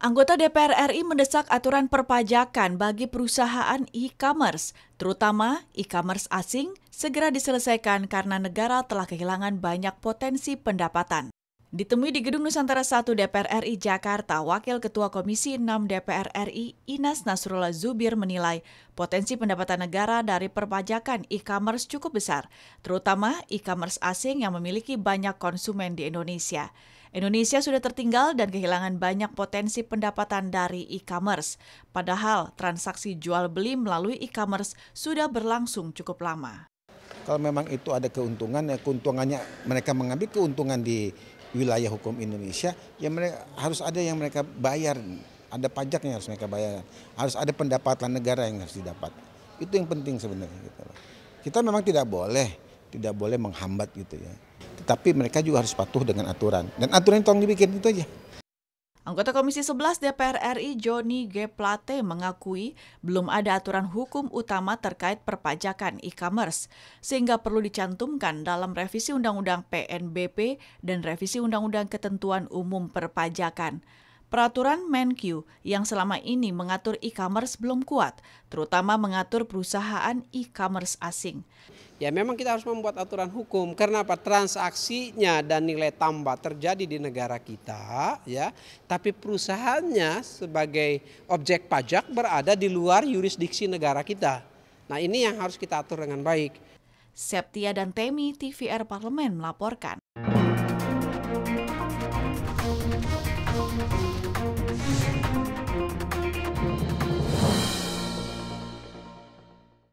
Anggota DPR RI mendesak aturan perpajakan bagi perusahaan e-commerce, terutama e-commerce asing, segera diselesaikan karena negara telah kehilangan banyak potensi pendapatan. Ditemui di Gedung Nusantara 1 DPR RI Jakarta, Wakil Ketua Komisi 6 DPR RI Inas Nasrullah Zubir menilai potensi pendapatan negara dari perpajakan e-commerce cukup besar, terutama e-commerce asing yang memiliki banyak konsumen di Indonesia. Indonesia sudah tertinggal dan kehilangan banyak potensi pendapatan dari e-commerce, padahal transaksi jual beli melalui e-commerce sudah berlangsung cukup lama. Kalau memang itu ada keuntungan, ya keuntungannya mereka mengambil keuntungan di wilayah hukum Indonesia, ya mereka harus ada yang mereka bayar, ada pajak yang harus mereka bayar, harus ada pendapatan negara yang harus didapat. Itu yang penting sebenarnya. Gitu Kita memang tidak boleh, tidak boleh menghambat gitu ya. Tetapi mereka juga harus patuh dengan aturan. Dan aturan tolong dibikin itu aja. Anggota Komisi 11 DPR RI Joni G. Plate mengakui belum ada aturan hukum utama terkait perpajakan e-commerce, sehingga perlu dicantumkan dalam revisi Undang-Undang PNBP dan revisi Undang-Undang Ketentuan Umum Perpajakan. Peraturan MenQ yang selama ini mengatur e-commerce belum kuat, terutama mengatur perusahaan e-commerce asing. Ya memang kita harus membuat aturan hukum karena apa transaksinya dan nilai tambah terjadi di negara kita ya, tapi perusahaannya sebagai objek pajak berada di luar yurisdiksi negara kita. Nah, ini yang harus kita atur dengan baik. Septia dan Temi TVR Parlemen melaporkan. thank you